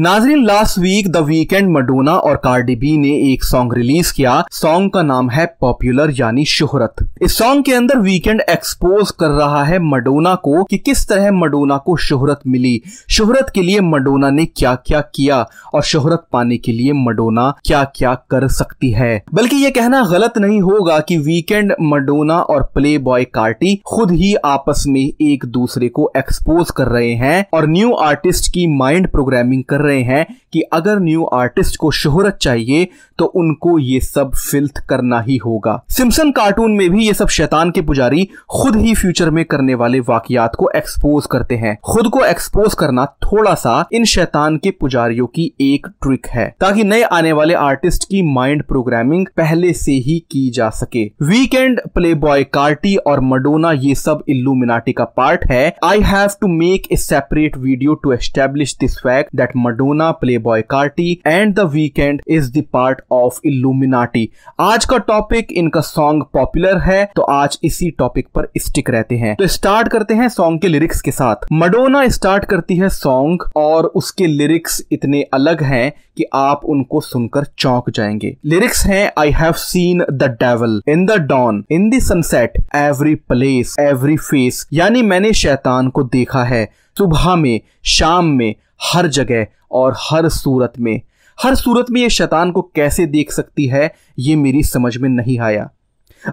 नाजरीन last week The Weeknd Madonna और Cardi B ने एक सॉन्ग रिलीज किया सॉन्ग का नाम है पॉपुलर यानी शोहरत इस सॉन्ग के अंदर वीकेंड एक्सपोज कर रहा है मडोना को कि किस तरह मडोना को शोहरत मिली शोहरत के लिए मडोना ने क्या क्या किया और शोहरत पाने के लिए मडोना क्या क्या कर सकती है बल्कि ये कहना गलत नहीं होगा कि वीकेंड मडोना और प्ले बॉय कार्टी खुद ही आपस में एक दूसरे को एक्सपोज कर रहे हैं और न्यू आर्टिस्ट की माइंड प्रोग्रामिंग कर रहे हैं कि अगर न्यू आर्टिस्ट को शोहरत चाहिए तो उनको ये सब फिल्थ करना ही होगा सिमसन कार्टून में भी ये सब शैतान के पुजारी खुद ही फ्यूचर में करने वाले वाकियात को एक्सपोज करते हैं खुद को एक्सपोज करना थोड़ा सा इन शैतान के पुजारियों की एक ट्रिक है ताकि नए आने वाले आर्टिस्ट की माइंड प्रोग्रामिंग पहले से ही की जा सके वीकेंड प्ले बॉय कार्टी और मडोना ये सब इल्लूमिनाटी का पार्ट है I have to make a separate video to establish this fact that Madonna Madonna, Playboy Carti and The Weeknd is the part of Illuminati. आज का topic इनका song popular है तो आज इसी टॉपिक पर स्टिक रहते हैं तो स्टार्ट करते हैं सॉन्ग के लिरिक्स के साथ मडोना स्टार्ट करती है सॉन्ग और उसके लिरिक्स इतने अलग हैं कि आप उनको सुनकर चौंक जाएंगे लिरिक्स हैं I have seen the devil in the dawn in the sunset every place every face यानी मैंने शैतान को देखा है सुबह में शाम में हर जगह और हर सूरत में हर सूरत में ये शैतान को कैसे देख सकती है ये मेरी समझ में नहीं आया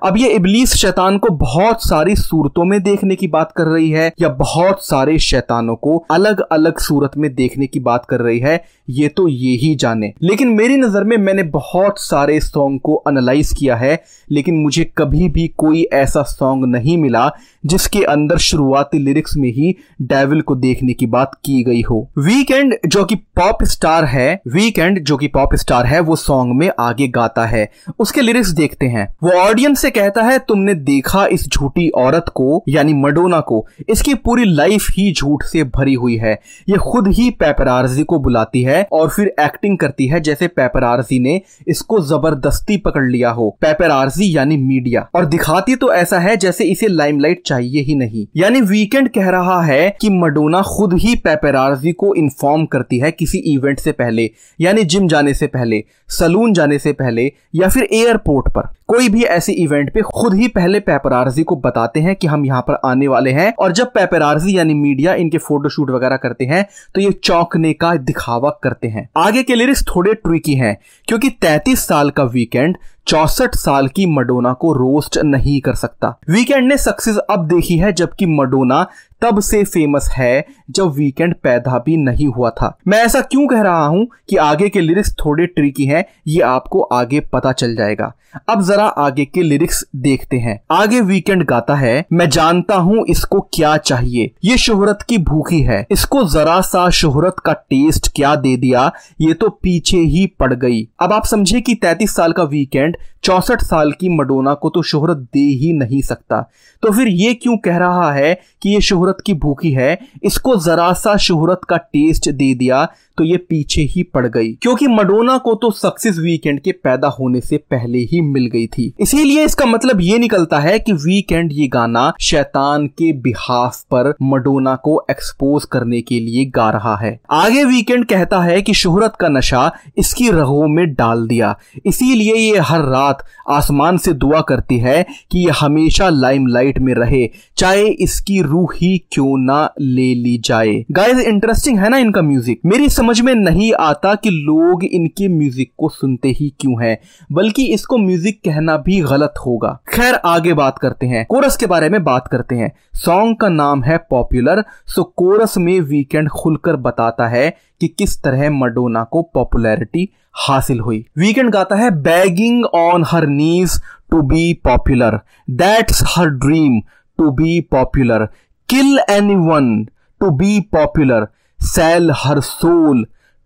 अब ये इबलीस शैतान को बहुत सारी सूरतों में देखने की बात कर रही है या बहुत सारे शैतानों को अलग अलग सूरत में देखने की बात कर रही है ये तो ये ही जाने लेकिन मेरी नजर में मैंने बहुत सारे सॉन्ग को एनालाइज किया है लेकिन मुझे कभी भी कोई ऐसा सॉन्ग नहीं मिला जिसके अंदर शुरुआती लिरिक्स में ही डेविल को देखने की बात की गई हो वीकेंड जो कि पॉप स्टार है वीकेंड जो कि पॉप स्टार है वो सॉन्ग में आगे गाता है उसके लिरिक्स देखते हैं वो ऑडियंस से कहता है तुमने देखा इस झूठी औरत को यानी मडोना को इसकी पूरी लाइफ ही झूठ से भरी हुई है ये खुद ही पेपरारजी को बुलाती है और फिर एक्टिंग करती है जैसे पेपरारजी ने इसको जबरदस्ती पकड़ लिया हो पेपरारजी यानी मीडिया और दिखाती तो ऐसा है जैसे इसे लाइमलाइट चाहिए ही नहीं यानी वीकेंड कह रहा है कि मडोना खुद ही पेपरारजी को इन्फॉर्म करती है किसी इवेंट से पहले यानी जिम जाने से पहले सलून जाने से पहले या फिर एयरपोर्ट पर कोई भी ऐसी इवेंट पे खुद ही पहले पेपरारजी को बताते हैं कि हम यहाँ पर आने वाले हैं और जब पेपरारजी यानी मीडिया इनके फोटोशूट वगैरह करते हैं तो ये चौंकने का दिखावा करते हैं आगे के लिरिक्स थोड़े ट्रिकी हैं क्योंकि 33 साल का वीकेंड चौसठ साल की मडोना को रोस्ट नहीं कर सकता वीकेंड ने सक्सेस अब देखी है जबकि मडोना तब से फेमस है जब वीकेंड पैदा भी नहीं हुआ था मैं ऐसा क्यों कह रहा हूं कि आगे के लिरिक्स थोड़े ट्रिकी हैं ये आपको आगे पता चल जाएगा अब जरा आगे के लिरिक्स देखते हैं आगे वीकेंड गाता है मैं जानता हूं इसको क्या चाहिए ये शोहरत की भूखी है इसको जरा सा शोहरत का टेस्ट क्या दे दिया ये तो पीछे ही पड़ गई अब आप समझे कि तैतीस साल का वीकेंड चौसठ साल की मडोना को तो शोहरत दे ही नहीं सकता तो फिर ये क्यों कह रहा है कि ये शोहरत शोहरत की भूखी है इसको जरा सा शोहरत का टेस्ट दे दिया तो ये पीछे ही पड़ गई क्योंकि मडोना को तो सक्सेस वीकेंड के पैदा होने से पहले ही मिल गई थी इसीलिए इसका मतलब ये निकलता है कि वीकेंड ये गाना शैतान के बिहाफ पर मडोना को एक्सपोज करने के लिए गा रहा है आगे वीकेंड कहता है कि शोहरत का नशा इसकी रगों में डाल दिया इसीलिए ये हर रात आसमान से दुआ करती है कि ये हमेशा लाइमलाइट में रहे चाहे इसकी रूह ही क्यों ना ले ली जाए गाइस इंटरेस्टिंग है ना इनका म्यूजिक मेरी समझ समझ में नहीं आता कि लोग इनके म्यूजिक को सुनते ही क्यों हैं बल्कि इसको म्यूजिक कहना भी गलत होगा खैर आगे बात करते हैं कोरस के बारे में बात करते हैं सॉन्ग का नाम है पॉपुलर सो कोरस में वीकेंड खुलकर बताता है कि किस तरह मडोना को पॉपुलैरिटी हासिल हुई वीकेंड गाता है begging on her knees to be popular that's her dream to be popular kill anyone to be popular sell her soul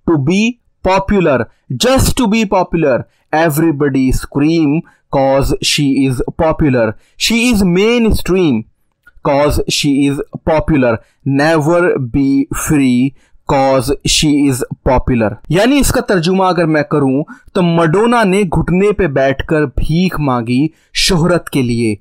to be popular just to be popular everybody scream cause she is popular she is mainstream cause she is popular never be free cause she is popular यानी इसका तर्जुमा अगर मैं करूं तो Madonna ने घुटने पे बैठकर भीख मांगी शोहरत के लिए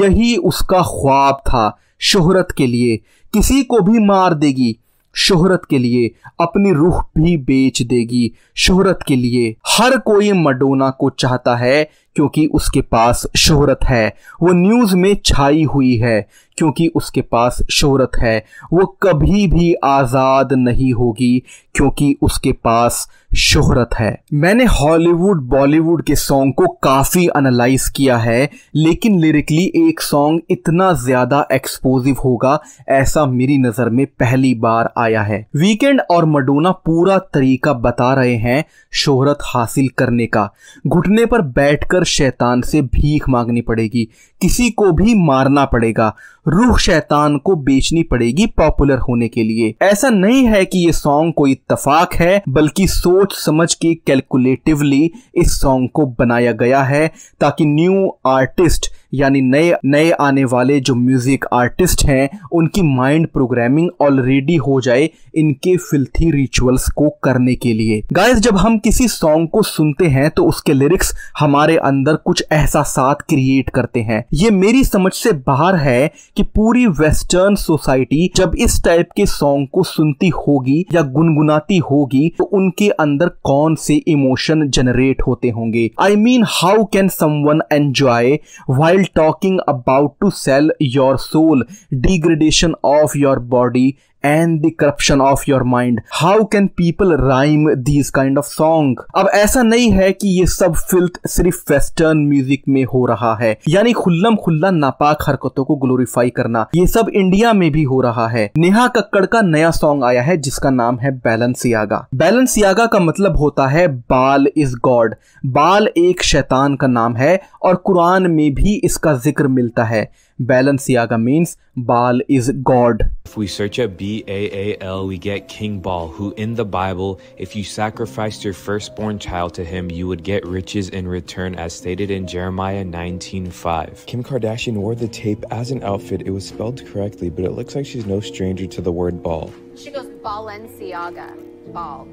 यही उसका ख्वाब था शोहरत के लिए किसी को भी मार देगी शोहरत के लिए अपनी रूह भी बेच देगी शोहरत के लिए हर कोई मडोना को चाहता है क्योंकि उसके पास शोहरत है वो न्यूज़ में छाई हुई है क्योंकि उसके पास शोहरत है वो कभी भी आज़ाद नहीं होगी क्योंकि उसके पास शोहरत है मैंने हॉलीवुड बॉलीवुड के सॉन्ग को काफ़ी एनालाइज किया है लेकिन लिरिकली एक सॉन्ग इतना ज़्यादा एक्सपोजिव होगा ऐसा मेरी नज़र में पहली बार आया है वीकेंड और मडोना पूरा तरीका बता रहे हैं शोहरत हासिल करने का घुटने पर बैठकर पर शैतान से भीख मांगनी पड़ेगी किसी को भी मारना पड़ेगा रूह शैतान को बेचनी पड़ेगी पॉपुलर होने के लिए ऐसा नहीं है कि ये सॉन्ग कोई इतफाक है बल्कि सोच समझ के कैलकुलेटिवली इस सॉन्ग को बनाया गया है ताकि न्यू आर्टिस्ट यानी नए नए आने वाले जो म्यूजिक आर्टिस्ट हैं उनकी माइंड प्रोग्रामिंग ऑलरेडी हो जाए इनके फिल्थी रिचुअल्स को करने के लिए गाइस जब हम किसी सॉन्ग को सुनते हैं तो उसके लिरिक्स हमारे अंदर अंदर कुछ एहसास क्रिएट करते हैं ये मेरी समझ से बाहर है कि पूरी वेस्टर्न सोसाइटी जब इस टाइप के सॉन्ग को सुनती होगी या गुनगुनाती होगी तो उनके अंदर कौन से इमोशन जनरेट होते होंगे I mean how can someone enjoy while talking about to sell your soul degradation of your body and the corruption of your mind how can people rhyme these kind of song अब ऐसा नहीं है कि ये सब filth सिर्फ western music में हो रहा है यानी खुल्लम खुल्ला नापाक हरकतों को ग्लोरीफाई करना ये सब इंडिया में भी हो रहा है नेहा कक्कड़ का नया सॉन्ग आया है जिसका नाम है बैलेंसियागा बैलेंसियागा का मतलब होता है बाल इज गॉड बाल एक शैतान का नाम है और कुरान में भी इसका जिक्र मिलता है Balenciaga means Baal is God. If we search at B A A L, we get King Baal, who in the Bible, if you sacrificed your firstborn child to him, you would get riches in return, as stated in Jeremiah 19:5. Kim Kardashian wore the tape as an outfit. It was spelled correctly, but it looks like she's no stranger to the word Baal. She goes Balenciaga, Baal.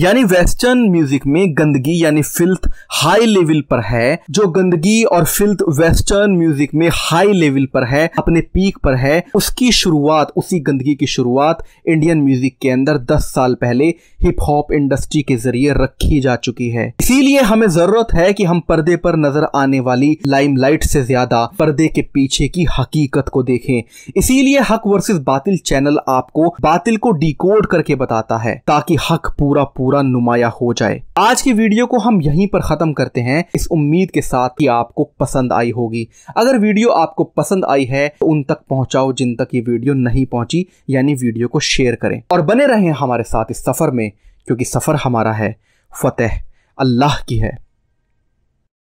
यानी western music में गंदगी यानी filth high level पर है जो गंदगी और filth western music में हाई लेवल पर है अपने पीक पर है उसकी शुरुआत उसी गंदगी की शुरुआत इंडियन म्यूजिक के अंदर 10 साल पहले हिप हॉप इंडस्ट्री के जरिए रखी जा चुकी है इसीलिए हमें जरूरत है कि हम पर्दे पर नजर आने वाली लाइम से ज्यादा पर्दे के पीछे की हकीकत को देखें इसीलिए हक वर्सेस बातिल चैनल आपको बातिल को डिकोड करके करके बताता है ताकि हक पूरा पूरा नुमाया हो जाए आज की वीडियो को हम यहीं पर ख़त्म करते हैं इस उम्मीद के साथ कि आपको पसंद आई होगी अगर वीडियो आपको पसंद आई है तो उन तक पहुंचाओ जिन तक ये वीडियो नहीं पहुंची यानी वीडियो को शेयर करें और बने रहें हमारे साथ इस सफ़र में क्योंकि सफ़र हमारा है फतेह अल्लाह की है